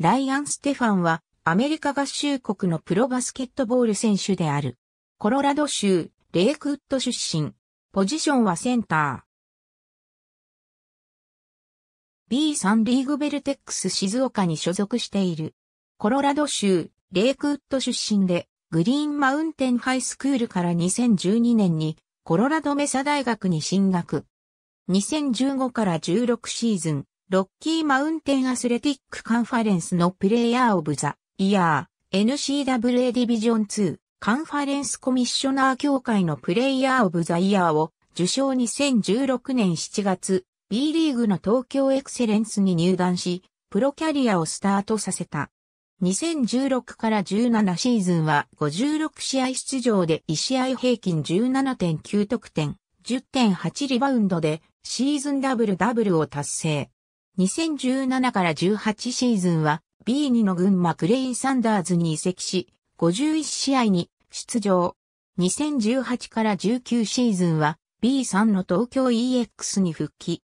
ライアン・ステファンはアメリカ合衆国のプロバスケットボール選手である。コロラド州レイクウッド出身。ポジションはセンター。B3 リーグベルテックス静岡に所属している。コロラド州レイクウッド出身でグリーンマウンテンハイスクールから2012年にコロラドメサ大学に進学。2015から16シーズン、ロッキーマウンテンアスレティックカンファレンスのプレイヤーオブザイヤー NCAA ディビジョン2カンファレンスコミッショナー協会のプレイヤーオブザイヤーを受賞2016年7月 B リーグの東京エクセレンスに入団し、プロキャリアをスタートさせた。2016から17シーズンは56試合出場で1試合平均17.9得点、10.8リバウンドでシーズンダブルダブルを達成。2017から18シーズンは B2 の群馬クレインサンダーズに移籍し、51試合に出場。2018から19シーズンは B3 の東京 EX に復帰。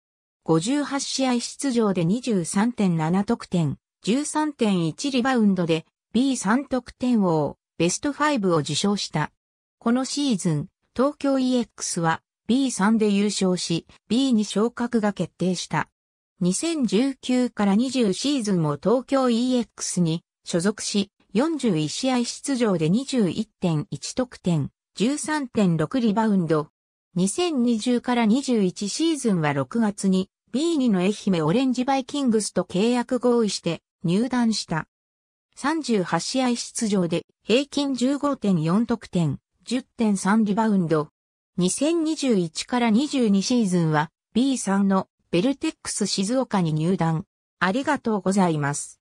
58試合出場で23.7得点、13.1リバウンドで B3 得点王、ベスト5を受賞した。このシーズン、東京 EX は B3 で優勝し、B2 昇格が決定した。2019から20シーズンも東京 EX に所属し、41試合出場で21.1得点、13.6リバウンド。2020から21シーズンは6月に B2 の愛媛オレンジバイキングスと契約合意して入団した。38試合出場で平均15.4得点、10.3リバウンド。2021から22シーズンは B3 のベルテックス静岡に入団。ありがとうございます。